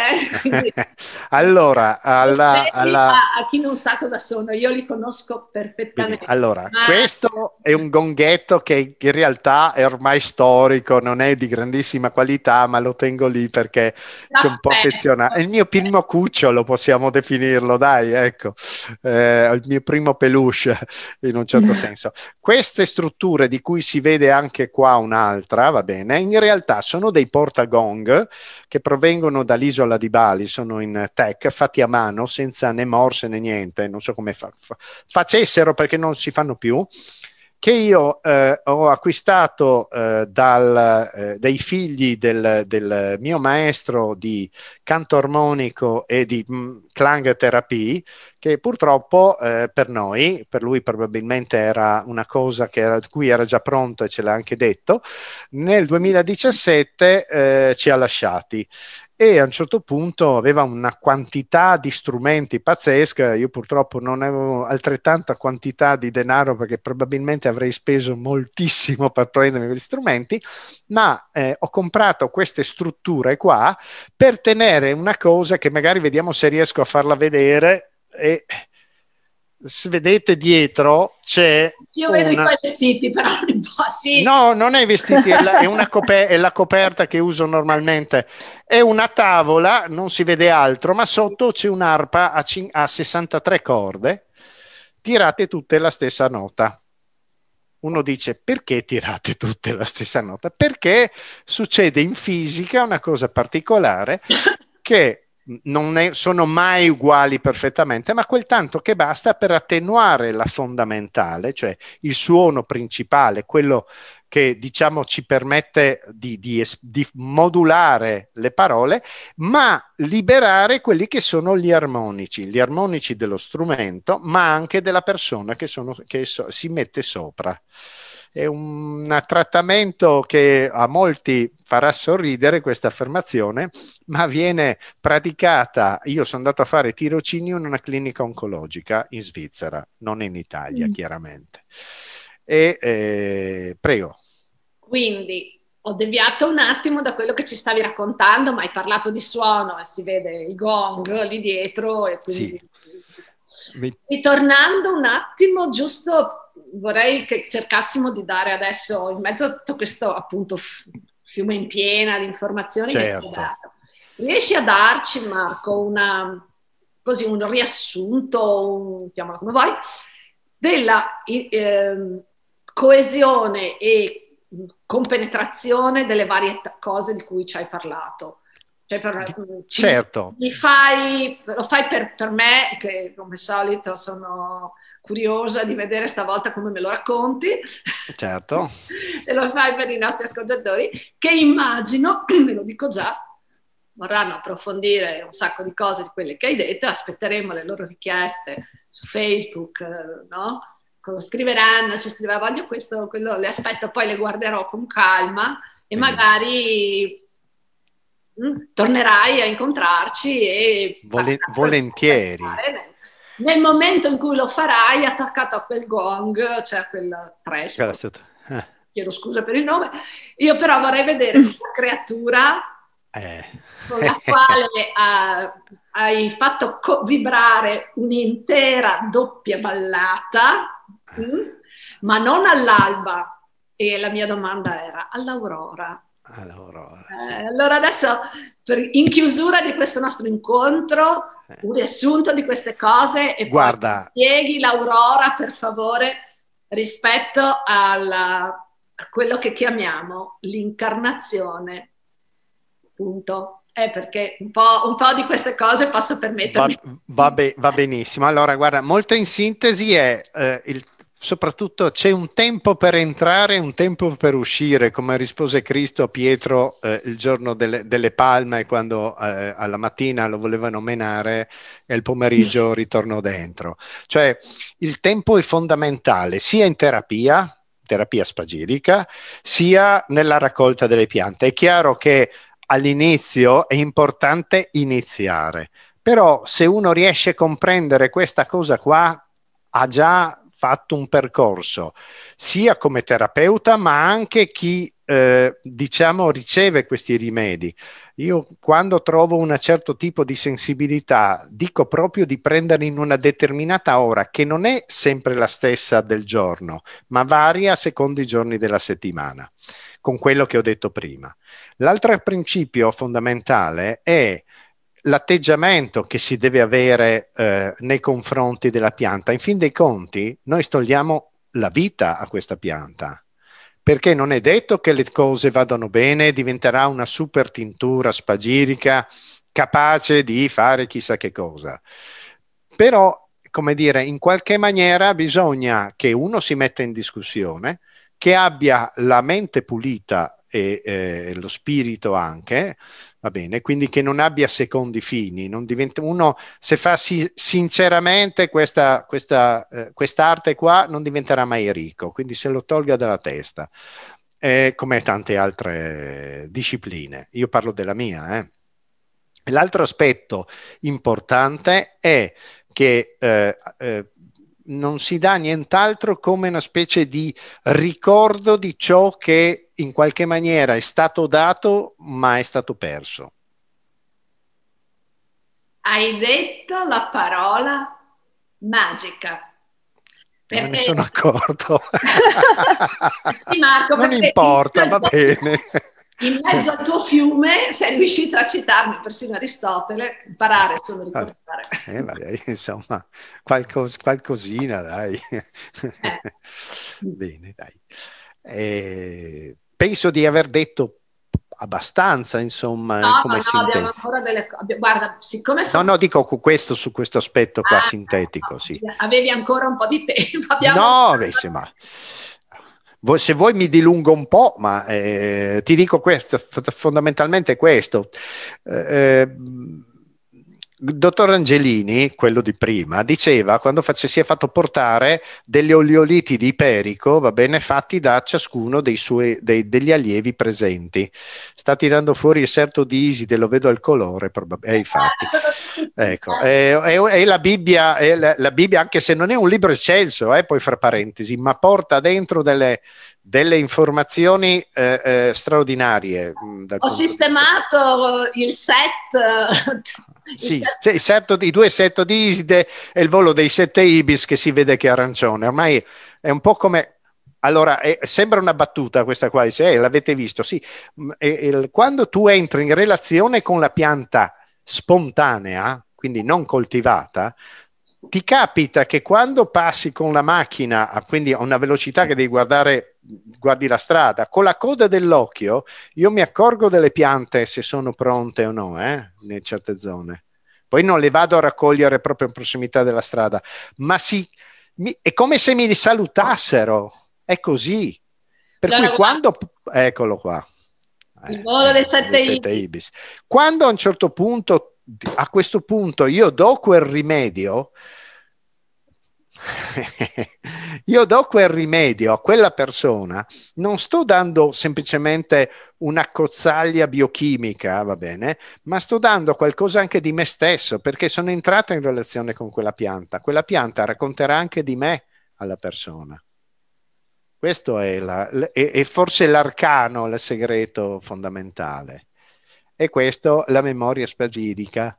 Eh? allora, alla, alla... a chi non sa cosa sono, io li conosco perfettamente. Quindi, allora, ma... questo è un gonghetto che in realtà è ormai storico, non è di grandissima qualità, ma lo tengo lì perché La sono un po' affezionato. È il mio primo cucciolo, possiamo definirlo, dai, ecco, eh, il mio primo peluche in un certo senso. Queste strutture di cui si vede anche qua un'altra, va bene, in realtà sono dei portagong che provengono dall'isola di Bali, sono in tech, fatti a mano, senza né morse né niente, non so come fa- fa- facessero perché non si fanno più, che io eh, ho acquistato eh, dal, eh, dai figli del, del, mio maestro di canto armonico e di mh, mm, clang therapy, che purtroppo eh, per noi, per lui probabilmente era una cosa che era, cui era già pronto e ce l'ha anche detto, nel 2017 eh, ci ha lasciati e a un certo punto aveva una quantità di strumenti pazzesca, io purtroppo non avevo altrettanta quantità di denaro perché probabilmente avrei speso moltissimo per prendermi quegli strumenti, ma eh, ho comprato queste strutture qua per tenere una cosa che magari vediamo se riesco a farla vedere e se vedete dietro c'è. Io vedo una... i tuoi vestiti, però sì, No, sì. non è i vestiti, è la, è, una coper- è la coperta che uso normalmente. È una tavola, non si vede altro, ma sotto c'è un'arpa a, cin- a 63 corde, tirate tutte la stessa nota. Uno dice perché tirate tutte la stessa nota? Perché succede in fisica una cosa particolare che non è, sono mai uguali perfettamente, ma quel tanto che basta per attenuare la fondamentale, cioè il suono principale, quello che diciamo ci permette di, di, di modulare le parole, ma liberare quelli che sono gli armonici, gli armonici dello strumento, ma anche della persona che, sono, che so, si mette sopra. È un trattamento che a molti farà sorridere questa affermazione, ma viene praticata. Io sono andato a fare tirocinio in una clinica oncologica in Svizzera, non in Italia, mm. chiaramente. E, eh, prego. Quindi ho deviato un attimo da quello che ci stavi raccontando, ma hai parlato di suono e si vede il gong lì dietro. E quindi... sì. Mi... Ritornando un attimo, giusto vorrei che cercassimo di dare adesso, in mezzo a tutto questo appunto fiume in piena di informazioni certo. riesci a darci Marco una, così, un riassunto, un, chiamalo come vuoi, della eh, coesione e compenetrazione delle varie t- cose di cui ci hai parlato. Cioè per, mm, certo. Ci, mi fai, lo fai per, per me, che come solito sono curiosa di vedere stavolta come me lo racconti. Certo. e lo fai per i nostri ascoltatori, che immagino, ve lo dico già, vorranno approfondire un sacco di cose di quelle che hai detto, aspetteremo le loro richieste su Facebook, eh, no? Cosa scriveranno? se scriverà, voglio questo, quello, le aspetto, poi le guarderò con calma e magari mm, tornerai a incontrarci e... Vol- volentieri nel momento in cui lo farai, attaccato a quel gong, cioè a quel threshold, cioè, Grazie. Eh. chiedo scusa per il nome, io però vorrei vedere la creatura eh. con la quale uh, hai fatto co- vibrare un'intera doppia ballata, mh, eh. mm, ma non all'alba. E la mia domanda era all'aurora allora, eh, sì. eh, allora adesso, per, in chiusura di questo nostro incontro, eh. un riassunto di queste cose e Guarda, poi spieghi l'aurora, per favore, rispetto alla, a quello che chiamiamo l'incarnazione. Punto. Eh, perché un po', un po', di queste cose posso permettermi. Va, va, be, va benissimo. Allora, guarda, molto in sintesi è eh, il soprattutto c'è un tempo per entrare e un tempo per uscire, come rispose Cristo a Pietro eh, il giorno delle, delle palme quando eh, alla mattina lo volevano menare e il pomeriggio ritornò dentro. Cioè il tempo è fondamentale sia in terapia, terapia spagirica, sia nella raccolta delle piante. È chiaro che all'inizio è importante iniziare, però se uno riesce a comprendere questa cosa qua, ha già fatto un percorso, sia come terapeuta, ma anche chi eh, diciamo riceve questi rimedi. Io quando trovo un certo tipo di sensibilità dico proprio di prenderli in una determinata ora che non è sempre la stessa del giorno, ma varia secondo i giorni della settimana, con quello che ho detto prima. L'altro principio fondamentale è l'atteggiamento che si deve avere eh, nei confronti della pianta. In fin dei conti, noi stogliamo la vita a questa pianta, perché non è detto che le cose vadano bene, diventerà una super tintura spagirica capace di fare chissà che cosa. Però, come dire, in qualche maniera bisogna che uno si metta in discussione, che abbia la mente pulita e eh, lo spirito anche va bene, quindi che non abbia secondi fini, diventa, uno se fa si, sinceramente questa, questa, eh, quest'arte qua non diventerà mai ricco, quindi se lo tolga dalla testa, eh, come tante altre discipline. Io parlo della mia. Eh. L'altro aspetto importante è che eh, eh non si dà nient'altro come una specie di ricordo di ciò che in qualche maniera è stato dato ma è stato perso. Hai detto la parola magica. Perché... Non ne sono accorto. sì, Marco, non importa, va bene in mezzo al tuo fiume sei riuscito a citarmi persino Aristotele, imparare solo ah, ricordare. Eh, magari, insomma, qualcos, qualcosina dai. Eh. Bene, dai. Eh, penso di aver detto abbastanza, insomma. Eh, no, come no, no abbiamo ancora delle cose. Guarda, siccome... No, no, dico questo, su questo aspetto qua ah, sintetico, no, sì. Avevi ancora un po' di tempo. Abbiamo... No, invece, ma se vuoi mi dilungo un po', ma eh, ti dico questo, fondamentalmente questo. Eh, eh dottor Angelini, quello di prima, diceva quando face, si è fatto portare degli olioliti di Iperico, va bene, fatti da ciascuno dei suoi, dei, degli allievi presenti. Sta tirando fuori il serto di Iside, lo vedo al colore, probabilmente. Eh, infatti. Ecco, è, è, è, la Bibbia, è la, Bibbia, anche se non è un libro eccelso, eh, poi fra parentesi, ma porta dentro delle, delle informazioni eh, eh, straordinarie. Mh, mm, Ho sistemato il set. Eh, il sì, set. I, i due set di Iside e il volo dei sette Ibis che si vede che è arancione. Ormai è un po' come... Allora, è, sembra una battuta questa qua, dice, eh, l'avete visto, sì. Mm, e, e, quando tu entri in relazione con la pianta spontanea, quindi non coltivata, ti capita che quando passi con la macchina, quindi a una velocità che devi guardare guardi la strada. Con la coda dell'occhio io mi accorgo delle piante se sono pronte o no, eh, in certe zone. Poi non le vado a raccogliere proprio in prossimità della strada, ma si, mi, è come se mi risalutassero, è così. Per allora, cui quando... Eccolo qua. Il volo eh, dei sette, sette ibis. ibis. Quando a un certo punto, a questo punto, io do quel rimedio, Io do quel rimedio a quella persona, non sto dando semplicemente una cozzaglia biochimica, va bene, ma sto dando qualcosa anche di me stesso perché sono entrato in relazione con quella pianta. Quella pianta racconterà anche di me alla persona. Questo è, la, è, è forse l'arcano, il segreto fondamentale. E questo la memoria spagidica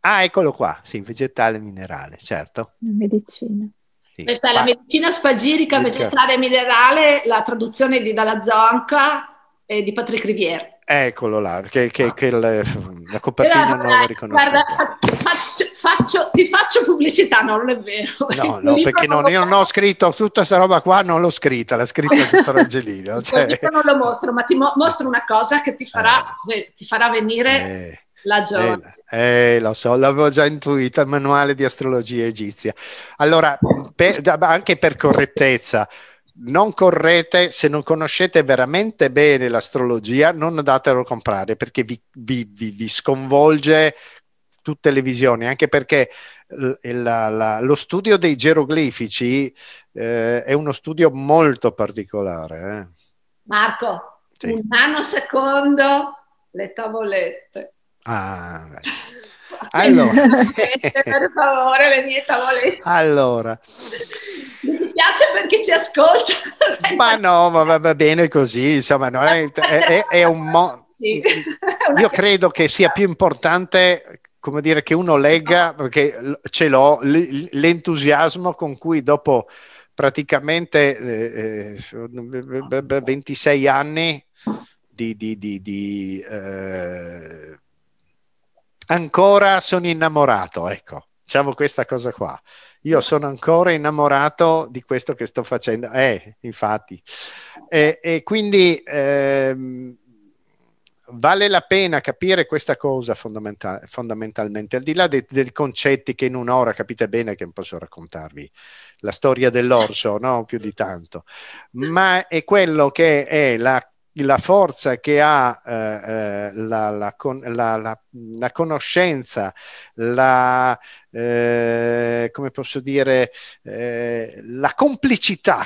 Ah, eccolo qua, sì, vegetale minerale, certo. Medicina. Sì, Questa è la medicina spagirica vegetale minerale, la traduzione di Dalla Zonca e di Patrick Rivière. Eccolo là, che, che, ah. che la, la, copertina non la riconosco. Faccio, faccio, ti faccio pubblicità, no, non è vero. No, no perché non, io non ho scritto tutta questa roba qua, non l'ho scritta, l'ha scritta tutto dottor Angelino. Cioè... non lo mostro, ma ti mo- mostro una cosa che ti farà, eh. ti farà venire... Eh la eh, gioia. Eh, eh, lo so, l'avevo già intuito, il manuale di astrologia egizia. Allora, per, anche per correttezza, non correte, se non conoscete veramente bene l'astrologia, non andatelo a comprare perché vi, vi, vi, vi sconvolge tutte le visioni, anche perché eh, la, la, lo studio dei geroglifici eh, è uno studio molto particolare. Eh. Marco, sì. un secondo, le tavolette. Ah, allora. per favore, le mie tavolette. Allora. Mi dispiace per chi ci ascolta. Ma no, ma va bene così, insomma, no, è, è, è, un mo- sì. Io credo che sia più importante come dire che uno legga perché ce l'ho l'entusiasmo con cui dopo praticamente eh, 26 eh, anni di, di, di, di eh, ancora sono innamorato, ecco, diciamo questa cosa qua. Io sono ancora innamorato di questo che sto facendo, eh, infatti. E, e quindi ehm, vale la pena capire questa cosa fondamenta- fondamentalmente, al di là dei, dei, concetti che in un'ora capite bene che non posso raccontarvi, la storia dell'orso, no? Più di tanto, ma è quello che è la la forza che ha eh, eh la, la, con, la, la, conoscenza, la, eh, come posso dire, eh, la complicità,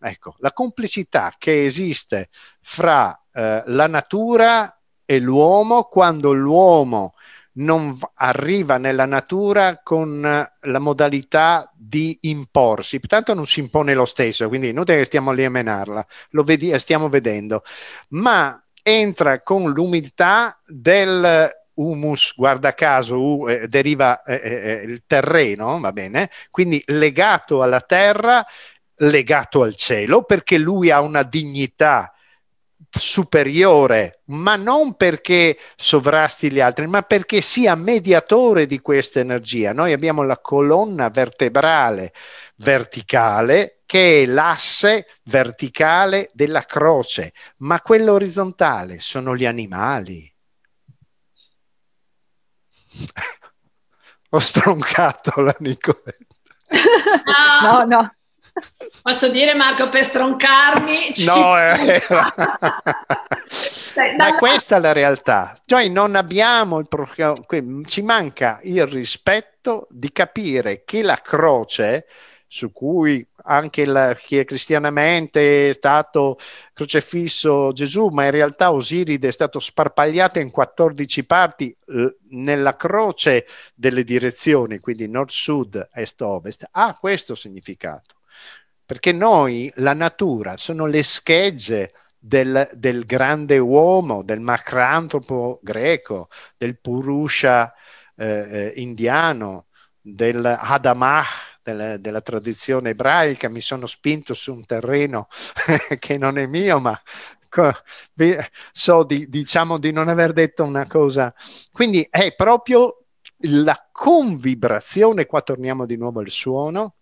ecco, la complicità che esiste fra eh, la natura e l'uomo quando l'uomo non v- arriva nella natura con eh, la modalità di imporsi, tanto non si impone lo stesso, quindi inutile che stiamo lì a menarla, lo vedi- eh, stiamo vedendo, ma entra con l'umiltà del eh, humus, guarda caso, uh, deriva eh, eh, il terreno, va bene? Quindi legato alla terra, legato al cielo, perché lui ha una dignità superiore, ma non perché sovrasti gli altri, ma perché sia mediatore di questa energia. Noi abbiamo la colonna vertebrale verticale che è l'asse verticale della croce, ma quello orizzontale sono gli animali. Ho stroncato la Nicoletta. no, no. Posso dire Marco per stroncarmi? No, è eh. ma questa è la realtà. Cioè non abbiamo il pro... ci manca il rispetto di capire che la croce su cui anche la, chi è cristianamente è stato crocefisso Gesù, ma in realtà Osiride è stato sparpagliato in 14 parti eh, nella croce delle direzioni, quindi nord-sud, est-ovest, ha questo significato perché noi, la natura, sono le schegge del, del grande uomo, del macrantropo greco, del Purusha eh, eh indiano, del Hadamah della, della, tradizione ebraica, mi sono spinto su un terreno che non è mio, ma so di, diciamo di non aver detto una cosa. Quindi è proprio la convibrazione, qua torniamo di nuovo al suono,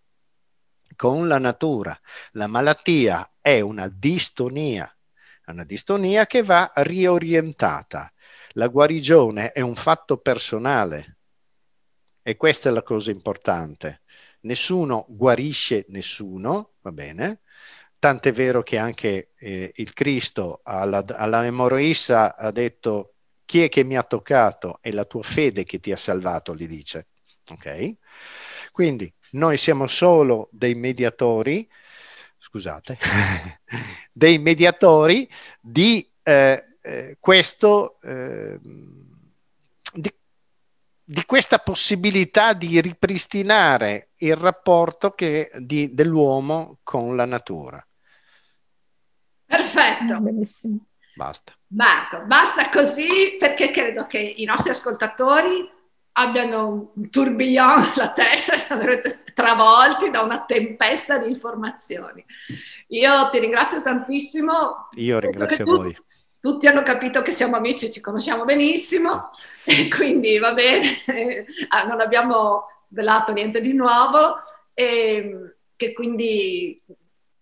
con la natura. La malattia è una distonia, una distonia che va riorientata. La guarigione è un fatto personale e questa è la cosa importante. Nessuno guarisce nessuno, va bene? Tant'è vero che anche eh, il Cristo alla, alla Emoroissa ha detto chi è che mi ha toccato? È la tua fede che ti ha salvato, gli dice. Ok? Quindi noi siamo solo dei mediatori, scusate, dei mediatori di eh, eh, questo, eh, di, di, questa possibilità di ripristinare il rapporto che, di, dell'uomo con la natura. Perfetto. Ah, benissimo. Basta. Marco, basta così perché credo che i nostri ascoltatori abbiano un tourbillon la testa, travolti da una tempesta di informazioni. Io ti ringrazio tantissimo. Io ringrazio tu, voi. Tutti hanno capito che siamo amici, ci conosciamo benissimo, e quindi va bene, ah, non abbiamo svelato niente di nuovo, e che quindi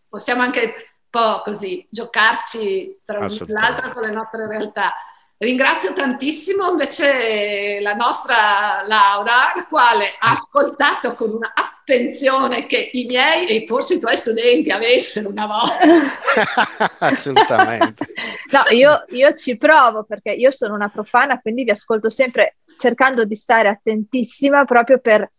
possiamo anche un po' così giocarci tra l'altro con le nostre realtà. Ringrazio tantissimo invece la nostra Laura, la quale ha ascoltato con un'attenzione che i miei e forse i tuoi studenti avessero una volta. Assolutamente. no, io, io ci provo perché io sono una profana, quindi vi ascolto sempre cercando di stare attentissima proprio per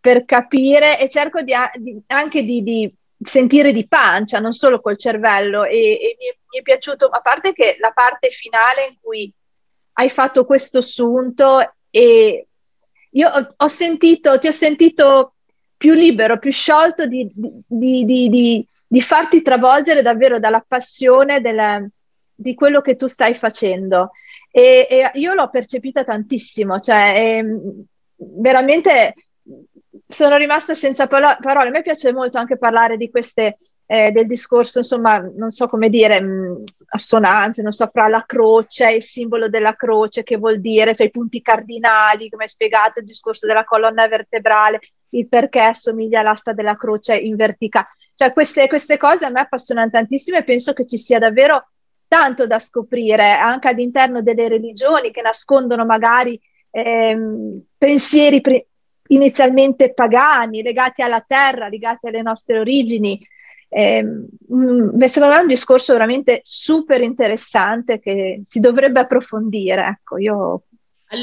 per capire e cerco di, di, anche di, di, sentire di pancia, non solo col cervello. E, e mi, è, mi, è, piaciuto, a parte che la parte finale in cui hai fatto questo assunto e io ho, ho sentito, ti ho sentito più libero, più sciolto di, di, di, di farti travolgere davvero dalla passione della, di quello che tu stai facendo. E, e io l'ho percepita tantissimo, cioè è, ehm, veramente sono rimasta senza paro- parole. A me piace molto anche parlare di queste, eh, del discorso, insomma, non so come dire, mh, mm, assonanze, non so, fra la croce, il simbolo della croce, che vuol dire, cioè i punti cardinali, come hai spiegato, il discorso della colonna vertebrale, il perché assomiglia all'asta della croce in verticale. Cioè queste, queste cose a me appassionano tantissimo e penso che ci sia davvero tanto da scoprire anche all'interno delle religioni che nascondono magari eh, pensieri, pre- inizialmente pagani, legati alla terra, legati alle nostre origini. Eh, mh, secondo me è un discorso veramente super interessante che si dovrebbe approfondire. Ecco, io allora.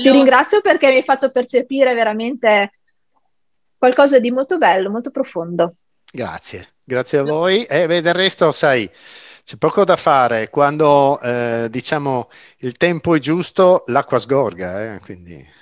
ti ringrazio perché mi hai fatto percepire veramente qualcosa di molto bello, molto profondo. Grazie, grazie a voi. E eh, del resto, sai, c'è poco da fare. Quando eh, diciamo il tempo è giusto, l'acqua sgorga, eh, quindi.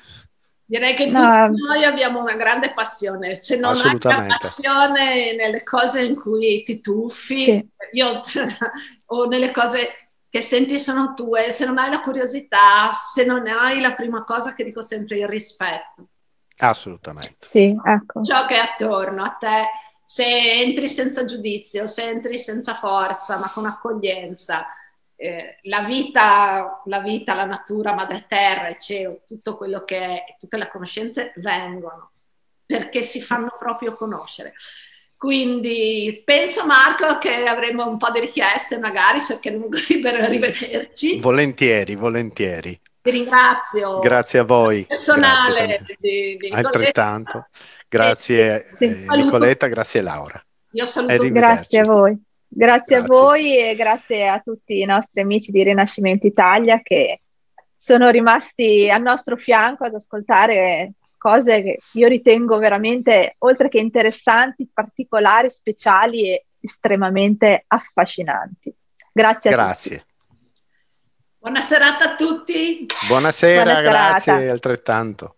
Direi che Ma... tutti noi abbiamo una grande passione, se non hai una passione nelle cose in cui ti tuffi, sì. io, o nelle cose che senti sono tue, se non hai la curiosità, se non hai la prima cosa che dico sempre il rispetto. Assolutamente. Sì, ecco. Ciò che è attorno a te, se entri senza giudizio, se entri senza forza, ma con accoglienza, eh, la, vita, la vita, la natura, madre terra, il cielo, tutto quello che è, tutte le conoscenze vengono perché si fanno proprio conoscere. Quindi penso Marco che avremo un po' di richieste, magari cercheremo di rivederci. Volentieri, volentieri. Ti ringrazio. Grazie a voi. Personale grazie di, di Altrettanto. Grazie eh, Nicoletta, grazie Laura. Io saluto. Grazie a voi. Grazie, a voi e grazie a tutti i nostri amici di Rinascimento Italia che sono rimasti al nostro fianco ad ascoltare cose che io ritengo veramente, oltre che interessanti, particolari, speciali e estremamente affascinanti. Grazie a tutti. Buona serata a tutti. Buonasera, Buona grazie altrettanto.